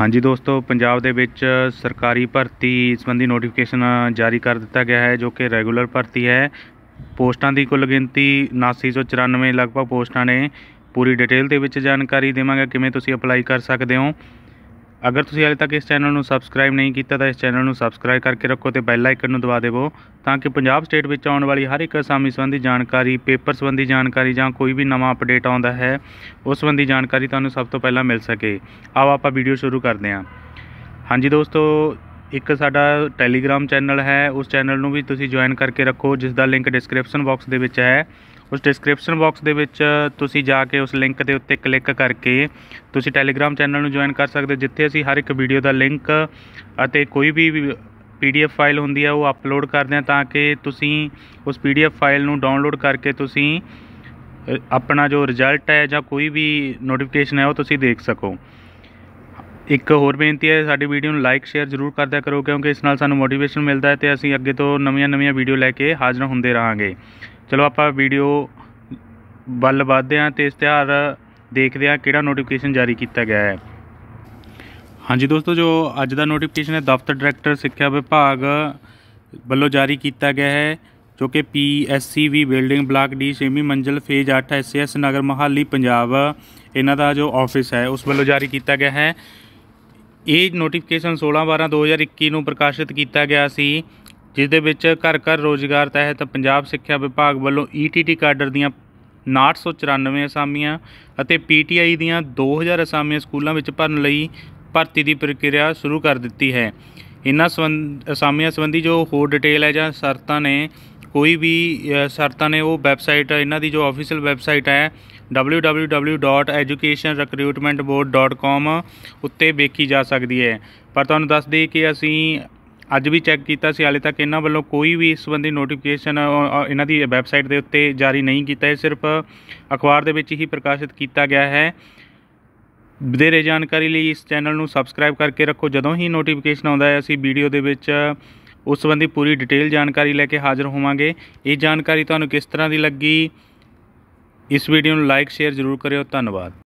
ਹਾਂਜੀ ਦੋਸਤੋ ਪੰਜਾਬ ਦੇ ਵਿੱਚ ਸਰਕਾਰੀ ਭਰਤੀ ਸੰਬੰਧੀ ਨੋਟੀਫਿਕੇਸ਼ਨ ਜਾਰੀ ਕਰ ਦਿੱਤਾ ਗਿਆ ਹੈ ਜੋ ਕਿ ਰੈਗੂਲਰ ਭਰਤੀ ਹੈ ਪੋਸਟਾਂ ਦੀ ਕੁੱਲ ਗਿਣਤੀ 7994 ਲਗਭਗ ਪੋਸਟਾਂ ਨੇ ਪੂਰੀ ਡਿਟੇਲ ਦੇ ਵਿੱਚ ਜਾਣਕਾਰੀ ਦੇਵਾਂਗਾ ਕਿਵੇਂ ਤੁਸੀਂ ਅਪਲਾਈ ਕਰ ਸਕਦੇ ਹੋ ਅਗਰ ਤੁਸੀਂ ਹਾਲੇ ਤੱਕ ਇਸ ਚੈਨਲ ਨੂੰ ਸਬਸਕ੍ਰਾਈਬ ਨਹੀਂ ਕੀਤਾ ਤਾਂ ਇਸ ਚੈਨਲ ਨੂੰ ਸਬਸਕ੍ਰਾਈਬ ਕਰਕੇ ਰੱਖੋ ਤੇ ਬੈਲ ਆਈਕਨ ਨੂੰ ਦਬਾ ਦੇਵੋ ਤਾਂ ਕਿ ਪੰਜਾਬ ਸਟੇਟ ਵਿੱਚ ਆਉਣ ਵਾਲੀ ਹਰ ਇੱਕ ਅਸਾਮੀ ਸੰਬੰਧੀ ਜਾਣਕਾਰੀ ਪੇਪਰ ਸੰਬੰਧੀ ਜਾਣਕਾਰੀ ਜਾਂ ਕੋਈ ਵੀ ਨਵਾਂ ਅਪਡੇਟ ਆਉਂਦਾ ਹੈ ਉਸ ਸੰਬੰਧੀ ਜਾਣਕਾਰੀ ਤੁਹਾਨੂੰ ਸਭ ਤੋਂ ਪਹਿਲਾਂ ਮਿਲ ਸਕੇ ਆਓ ਆਪਾਂ ਵੀਡੀਓ ਸ਼ੁਰੂ ਕਰਦੇ ਹਾਂ ਹਾਂਜੀ ਦੋਸਤੋ ਇੱਕ ਸਾਡਾ ਟੈਲੀਗ੍ਰam ਚੈਨਲ ਹੈ ਉਸ ਚੈਨਲ ਨੂੰ ਵੀ ਤੁਸੀਂ ਜੁਆਇਨ ਕਰਕੇ ਰੱਖੋ ਜਿਸ ਦਾ ਲਿੰਕ ਡਿਸਕ੍ਰਿਪਸ਼ਨ ਬਾਕਸ ਦੇ ਵਿੱਚ ਹੈ ਉਸ ਡਿਸਕ੍ਰਿਪਸ਼ਨ ਬਾਕਸ ਦੇ ਵਿੱਚ ਤੁਸੀਂ ਜਾ ਕੇ ਉਸ ਲਿੰਕ ਦੇ ਉੱਤੇ ਕਲਿੱਕ ਕਰਕੇ ਤੁਸੀਂ ਟੈਲੀਗ੍ਰਾਮ ਚੈਨਲ ਨੂੰ ਜੁਆਇਨ ਕਰ ਸਕਦੇ ਹੋ ਜਿੱਥੇ ਅਸੀਂ ਹਰ ਇੱਕ ਵੀਡੀਓ ਦਾ ਲਿੰਕ ਅਤੇ ਕੋਈ ਵੀ ਪੀਡੀਐਫ ਫਾਈਲ ਹੁੰਦੀ ਹੈ ਉਹ ਅਪਲੋਡ ਕਰਦੇ ਹਾਂ ਤਾਂ ਕਿ ਤੁਸੀਂ ਉਸ ਪੀਡੀਐਫ ਫਾਈਲ ਨੂੰ ਡਾਊਨਲੋਡ ਕਰਕੇ ਤੁਸੀਂ ਆਪਣਾ ਜੋ ਰਿਜ਼ਲਟ ਹੈ ਜਾਂ ਕੋਈ ਵੀ ਨੋਟੀਫਿਕੇਸ਼ਨ ਹੈ ਉਹ ਤੁਸੀਂ ਦੇਖ ਸਕੋ ਇੱਕ ਹੋਰ ਬੇਨਤੀ ਹੈ ਸਾਡੀ ਵੀਡੀਓ ਨੂੰ ਲਾਈਕ ਸ਼ੇਅਰ ਜ਼ਰੂਰ ਕਰਦਿਆ ਕਰੋ ਕਿਉਂਕਿ ਇਸ ਨਾਲ ਸਾਨੂੰ ਮੋਟੀਵੇਸ਼ਨ ਮਿਲਦਾ ਹੈ ਤੇ ਅਸੀਂ ਅੱਗੇ ਤੋਂ ਨਵੀਆਂ-ਨਵੀਆਂ ਵੀਡੀਓ ਲੈ ਕੇ ਹਾਜ਼ਰ ਹੁੰਦੇ ਰਹਾਂਗੇ ਚਲੋ ਆਪਾਂ ਵੀਡੀਓ ਵੱਲ ਵਧਦੇ ਹਾਂ ਤੇ ਇਸ਼ਤਿਹਾਰ ਦੇਖਦੇ ਹਾਂ ਕਿਹੜਾ ਨੋਟੀਫਿਕੇਸ਼ਨ ਜਾਰੀ ਕੀਤਾ ਗਿਆ ਹੈ ਹਾਂਜੀ ਦੋਸਤੋ ਜੋ ਅੱਜ ਦਾ ਨੋਟੀਫਿਕੇਸ਼ਨ ਹੈ ਦਫ਼ਤਰ ਡਾਇਰੈਕਟਰ ਸਿੱਖਿਆ ਵਿਭਾਗ ਵੱਲੋਂ ਜਾਰੀ ਕੀਤਾ ਗਿਆ ਹੈ ਜੋ ਕਿ ਪੀਐਸਸੀਵੀ ਬਿਲਡਿੰਗ ਬਲਾਕ ਡੀ ਸ਼ੇਮੀ ਮੰਜ਼ਲ ਫੇਜ਼ 8 ਐਸਐਸ ਨਗਰ ਮਹਾਲੀ ਪੰਜਾਬ ਇਹਨਾਂ ਦਾ ਜੋ ਆਫਿਸ ਹੈ ਉਸ ਵੱਲੋਂ ਜਾਰੀ ਕੀਤਾ ਗਿਆ ਹੈ ਇਹ ਨੋਟੀਫਿਕੇਸ਼ਨ 16/12/2021 ਨੂੰ ਪ੍ਰਕਾਸ਼ਿਤ ਕੀਤਾ ਗਿਆ ਸੀ ਜਿਸ ਦੇ ਵਿੱਚ ਘਰ ਘਰ ਰੋਜ਼ਗਾਰ ਤਹਿਤ ਪੰਜਾਬ ਸਿੱਖਿਆ ਵਿਭਾਗ ਵੱਲੋਂ ਈਟੀਟੀ e ਕਾਡਰ ਦੀਆਂ 994 ਅਸਾਮੀਆਂ ਅਤੇ ਪੀਟੀਆਈ ਦੀਆਂ 2000 ਅਸਾਮੀਆਂ ਸਕੂਲਾਂ ਵਿੱਚ ਭਰਨ ਲਈ ਭਰਤੀ ਦੀ ਪ੍ਰਕਿਰਿਆ ਸ਼ੁਰੂ ਕਰ ਦਿੱਤੀ ਹੈ ਇਹਨਾਂ ਸੰਬੰਧ ਅਸਾਮੀਆਂ ਸੰਬੰਧੀ ਜੋ ਹੋਰ ਡਿਟੇਲ ਹੈ ਜਾਂ ਸ਼ਰਤਾਂ ਨੇ ਕੋਈ ਵੀ ਸ਼ਰਤਾਂ ਨੇ ਉਹ ਵੈਬਸਾਈਟ ਇਹਨਾਂ ਦੀ ਜੋ ਆਫੀਸ਼ੀਅਲ ਵੈਬਸਾਈਟ ਹੈ www.educationrecruitmentboard.com ਉੱਤੇ ਵੇਖੀ ਜਾ ਸਕਦੀ ਹੈ ਪਰ ਤੁਹਾਨੂੰ ਦੱਸ ਦਈਏ ਕਿ ਅਸੀਂ ਅੱਜ ਵੀ ਚੈੱਕ ਕੀਤਾ ਸੀ ਹਾਲੇ ਤੱਕ ਇਹਨਾਂ ਵੱਲੋਂ ਕੋਈ ਵੀ ਇਸ ਸੰਬੰਧੀ ਨੋਟੀਫਿਕੇਸ਼ਨ ਇਹਨਾਂ ਦੀ ਵੈਬਸਾਈਟ ਦੇ ਉੱਤੇ ਜਾਰੀ ਨਹੀਂ ਕੀਤਾ ਹੈ ਸਿਰਫ ਅਖਬਾਰ ਦੇ ਵਿੱਚ ਹੀ ਪ੍ਰਕਾਸ਼ਿਤ ਕੀਤਾ ਗਿਆ ਹੈ ਵਧੇਰੇ ਜਾਣਕਾਰੀ ਲਈ ਇਸ ਚੈਨਲ ਨੂੰ ਸਬਸਕ੍ਰਾਈਬ ਕਰਕੇ ਰੱਖੋ ਜਦੋਂ ਹੀ ਨੋਟੀਫਿਕੇਸ਼ਨ ਆਉਂਦਾ ਹੈ ਅਸੀਂ ਵੀਡੀਓ ਦੇ ਵਿੱਚ ਉਸ ਸੰਬੰਧੀ ਪੂਰੀ ਡਿਟੇਲ ਜਾਣਕਾਰੀ ਲੈ ਕੇ ਹਾਜ਼ਰ ਹੋਵਾਂਗੇ ਇਹ ਜਾਣਕਾਰੀ ਤੁਹਾਨੂੰ ਕਿਸ ਤਰ੍ਹਾਂ ਦੀ ਲੱਗੀ ਇਸ ਵੀਡੀਓ ਨੂੰ ਲਾਈਕ ਸ਼ੇਅਰ ਜ਼ਰੂਰ ਕਰਿਓ ਧੰਨਵਾਦ